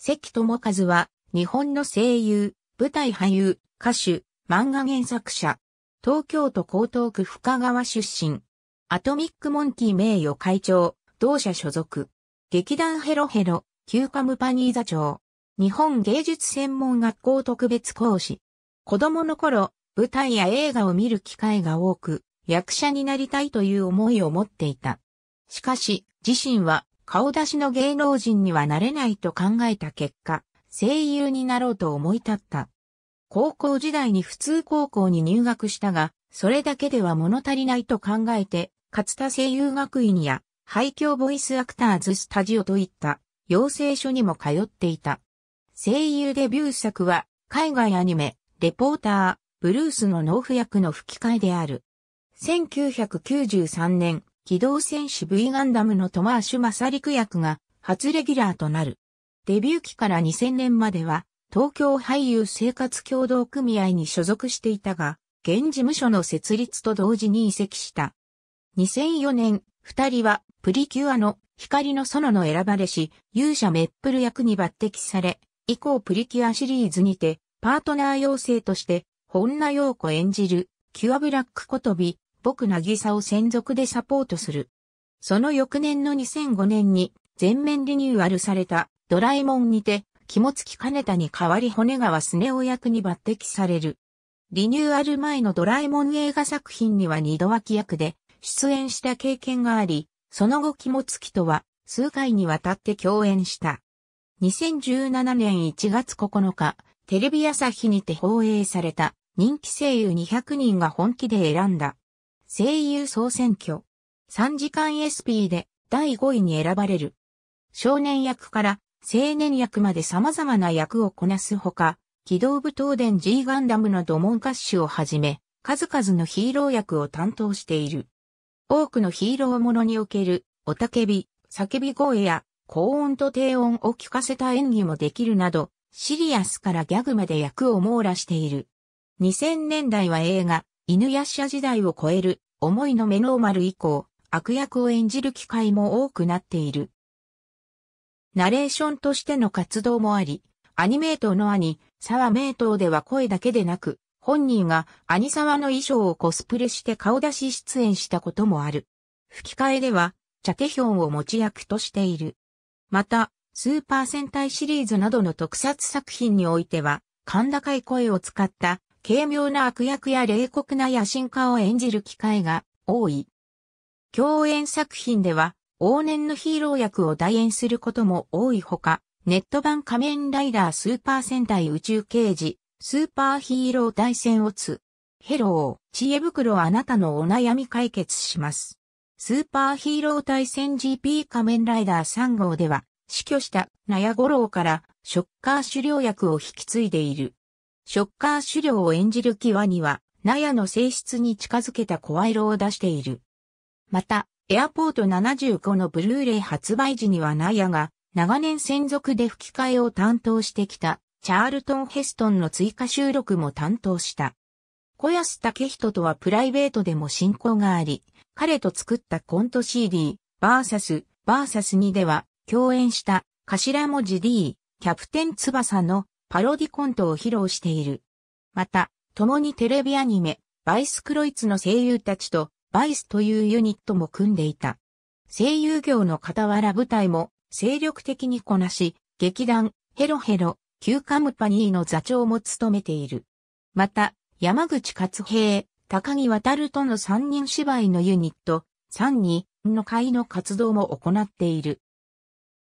関智一は、日本の声優、舞台俳優、歌手、漫画原作者。東京都江東区深川出身。アトミックモンキー名誉会長、同社所属。劇団ヘロヘロ、旧カムパニー座長。日本芸術専門学校特別講師。子供の頃、舞台や映画を見る機会が多く、役者になりたいという思いを持っていた。しかし、自身は顔出しの芸能人にはなれないと考えた結果、声優になろうと思い立った。高校時代に普通高校に入学したが、それだけでは物足りないと考えて、勝田声優学院や、廃墟ボイスアクターズスタジオといった養成所にも通っていた。声優デビュー作は、海外アニメ、レポーター、ブルースの納付役の吹き替えである。1993年、機動戦士 V ガンダムのトマーシュ・マサリク役が初レギュラーとなる。デビュー期から2000年までは、東京俳優生活協同組合に所属していたが、現事務所の設立と同時に移籍した。2004年、二人はプリキュアの光の園の選ばれし、勇者メップル役に抜擢され、以降プリキュアシリーズにて、パートナー妖精として、本名陽子演じる、キュアブラックことび、僕なぎさを専属でサポートする。その翌年の2005年に全面リニューアルされたドラえもんにて、肝付き金田に代わり骨川スネ夫役に抜擢される。リニューアル前のドラえもん映画作品には二度脇役で出演した経験があり、その後肝付きとは数回にわたって共演した。2017年1月9日、テレビ朝日にて放映された人気声優200人が本気で選んだ声優総選挙。3時間 SP で第5位に選ばれる。少年役から青年役まで様々な役をこなすほか、機動部東電 G ガンダムのドモンカッシュをはじめ、数々のヒーロー役を担当している。多くのヒーローものにおける、おたけび、叫び声や、高音と低音を聞かせた演技もできるなど、シリアスからギャグまで役を網羅している。2000年代は映画、犬やゃ時代を超える、思いの目ノーマル以降、悪役を演じる機会も多くなっている。ナレーションとしての活動もあり、アニメートの兄、沢名東では声だけでなく、本人が兄沢の衣装をコスプレして顔出し出演したこともある。吹き替えでは、チャテヒョンを持ち役としている。また、スーパー戦隊シリーズなどの特撮作品においては、甲高い声を使った軽妙な悪役や冷酷な野心家を演じる機会が多い。共演作品では、往年のヒーロー役を代演することも多いほか、ネット版仮面ライダースーパー戦隊宇宙刑事、スーパーヒーロー大戦オツ、ヘロー、知恵袋あなたのお悩み解決します。スーパーヒーロー対戦 GP 仮面ライダー3号では、死去したナヤゴロウからショッカー狩猟役を引き継いでいる。ショッカー狩猟を演じるキワには、ナヤの性質に近づけた声色を出している。また、エアポート75のブルーレイ発売時にはナヤが、長年専属で吹き替えを担当してきた、チャールトン・ヘストンの追加収録も担当した。小安武人とはプライベートでも親交があり、彼と作ったコント CD、バーサス、バーサス2では、共演した、頭文字 D、キャプテン翼のパロディコントを披露している。また、共にテレビアニメ、バイスクロイツの声優たちと、バイスというユニットも組んでいた。声優業の傍ら舞台も精力的にこなし、劇団、ヘロヘロ、キューカムパニーの座長も務めている。また、山口勝平、高木渡るとの三人芝居のユニット、三人の会の活動も行っている。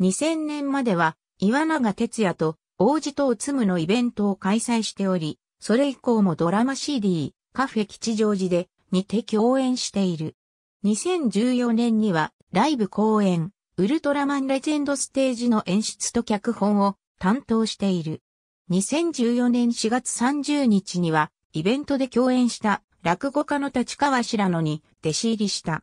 2000年までは、岩永哲也と王子とおつむのイベントを開催しており、それ以降もドラマ CD、カフェ吉祥寺で、にて共演している。2014年には、ライブ公演、ウルトラマンレジェンドステージの演出と脚本を担当している。2014年4月30日には、イベントで共演した落語家の立川白野に弟子入りした。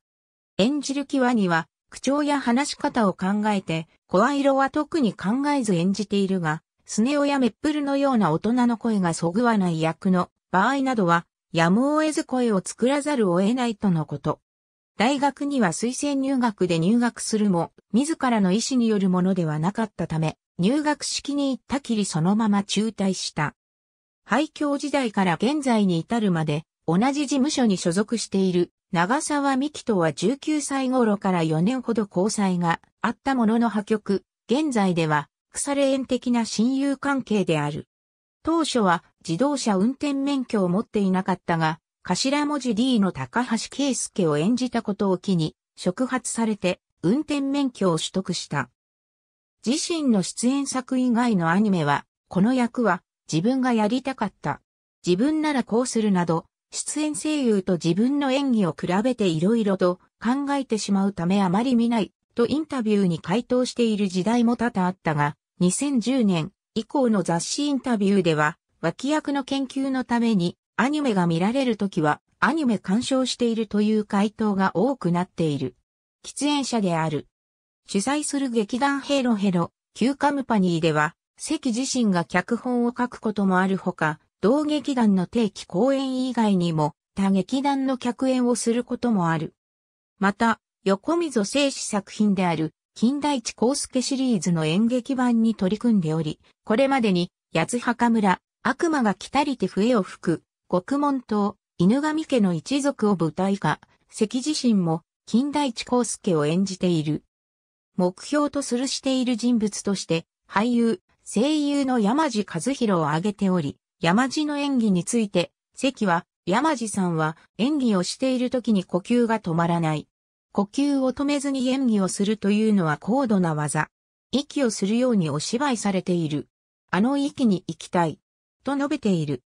演じる際には、口調や話し方を考えて、声色は特に考えず演じているが、スネオやメップルのような大人の声がそぐわない役の場合などは、やむを得ず声を作らざるを得ないとのこと。大学には推薦入学で入学するも、自らの意思によるものではなかったため、入学式に行ったきりそのまま中退した。廃教時代から現在に至るまで、同じ事務所に所属している長沢美希とは19歳頃から4年ほど交際があったものの破局、現在では腐れ縁的な親友関係である。当初は自動車運転免許を持っていなかったが、頭文字 D の高橋圭介を演じたことを機に、触発されて運転免許を取得した。自身の出演作以外のアニメは、この役は自分がやりたかった。自分ならこうするなど、出演声優と自分の演技を比べて色々と考えてしまうためあまり見ないとインタビューに回答している時代も多々あったが、2010年以降の雑誌インタビューでは、脇役の研究のために、アニメが見られるときは、アニメ鑑賞しているという回答が多くなっている。喫煙者である。主催する劇団ヘロヘロ、旧カムパニーでは、関自身が脚本を書くこともあるほか、同劇団の定期公演以外にも、他劇団の客演をすることもある。また、横溝正史作品である、金田一光介シリーズの演劇版に取り組んでおり、これまでに、八墓村、悪魔が来たりて笛を吹く、獄門島、犬神家の一族を舞台化、関自身も、金田一光介を演じている。目標とするしている人物として、俳優、声優の山地和弘を挙げており、山地の演技について、関は、山地さんは演技をしている時に呼吸が止まらない。呼吸を止めずに演技をするというのは高度な技。息をするようにお芝居されている。あの域に行きたい。と述べている。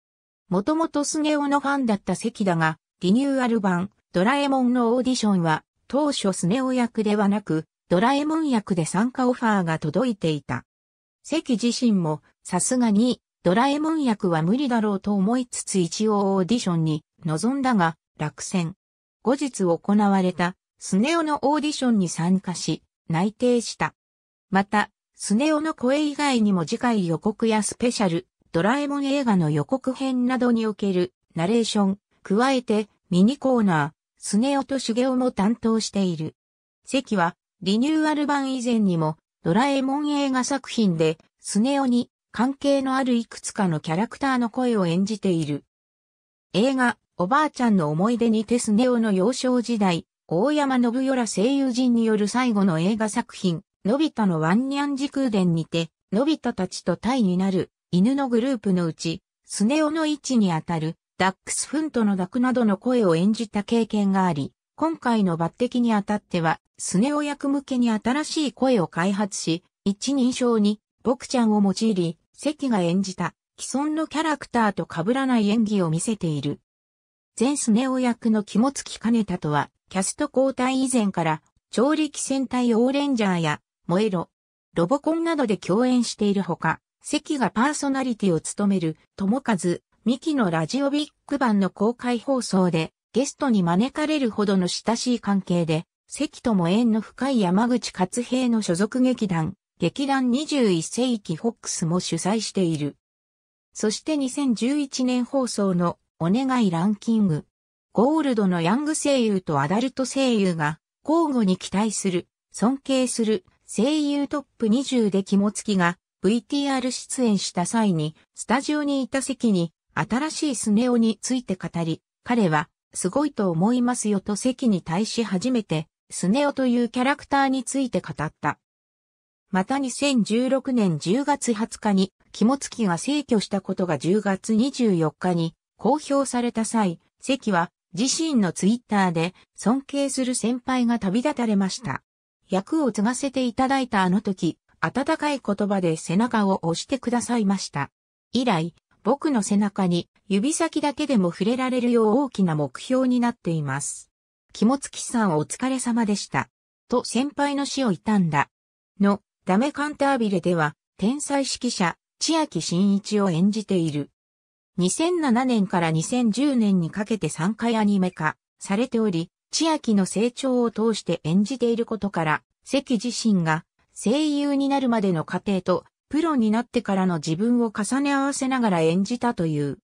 もともとスネオのファンだった関だが、リニューアル版、ドラえもんのオーディションは、当初スネ夫役ではなく、ドラえもん役で参加オファーが届いていた。関自身も、さすがに、ドラえもん役は無理だろうと思いつつ一応オーディションに臨んだが、落選。後日行われたスネ夫のオーディションに参加し、内定した。また、スネ夫の声以外にも次回予告やスペシャル、ドラえもん映画の予告編などにおけるナレーション、加えてミニコーナー、スネ夫とシゲオも担当している。関は、リニューアル版以前にも、ドラえもん映画作品で、スネ夫に関係のあるいくつかのキャラクターの声を演じている。映画、おばあちゃんの思い出にてスネ夫の幼少時代、大山信ら声優陣による最後の映画作品、のび太のワンニャン時空伝にて、のび太たちとタイになる犬のグループのうち、スネオの位置にあたるダックスフントのダクなどの声を演じた経験があり、今回の抜擢にあたっては、スネオ役向けに新しい声を開発し、一人称に、ボクちゃんを用いり、関が演じた既存のキャラクターと被らない演技を見せている。全スネオ役の肝付兼太とは、キャスト交代以前から、超力戦隊オーレンジャーや、燃えろ、ロボコンなどで共演しているほか、関がパーソナリティを務める、友和、ミキのラジオビッグ版の公開放送で、ゲストに招かれるほどの親しい関係で、関とも縁の深い山口勝平の所属劇団、劇団21世紀ホックスも主催している。そして2011年放送のお願いランキングゴールドのヤング声優とアダルト声優が交互に期待する、尊敬する声優トップ20で肝付きが VTR 出演した際にスタジオにいた席に新しいスネオについて語り、彼はすごいと思いますよと席に対し初めてスネオというキャラクターについて語った。また2016年10月20日に肝付きが逝去したことが10月24日に公表された際、関は自身のツイッターで尊敬する先輩が旅立たれました。役を継がせていただいたあの時、温かい言葉で背中を押してくださいました。以来、僕の背中に指先だけでも触れられるよう大きな目標になっています。肝月さんお疲れ様でした。と先輩の死を悼んだ。の、ダメカンタービレでは、天才指揮者、千秋真一を演じている。2007年から2010年にかけて3回アニメ化されており、千秋の成長を通して演じていることから、関自身が声優になるまでの過程と、プロになってからの自分を重ね合わせながら演じたという。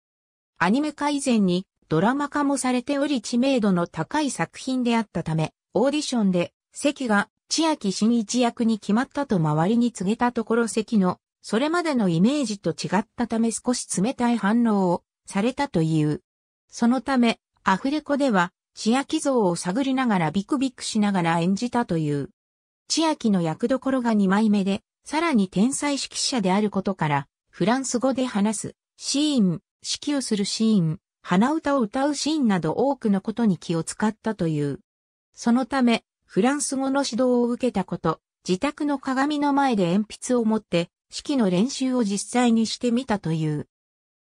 アニメ化以前にドラマ化もされており知名度の高い作品であったため、オーディションで関が千秋真一役に決まったと周りに告げたところ関のそれまでのイメージと違ったため少し冷たい反応をされたという。そのため、アフレコでは、千秋像を探りながらビクビクしながら演じたという。千秋の役どころが2枚目で、さらに天才指揮者であることから、フランス語で話す、シーン、指揮をするシーン、鼻歌を歌うシーンなど多くのことに気を使ったという。そのため、フランス語の指導を受けたこと、自宅の鏡の前で鉛筆を持って、式の練習を実際にしてみたという。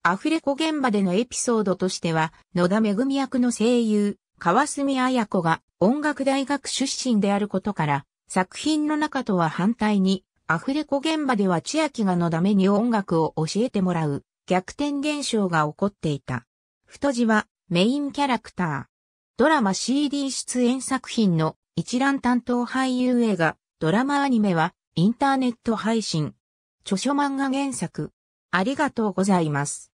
アフレコ現場でのエピソードとしては、野田恵役の声優、川澄彩子が音楽大学出身であることから、作品の中とは反対に、アフレコ現場では千秋が野田めに音楽を教えてもらう逆転現象が起こっていた。太字はメインキャラクター。ドラマ CD 出演作品の一覧担当俳優映画、ドラマアニメはインターネット配信。著書漫画原作。ありがとうございます。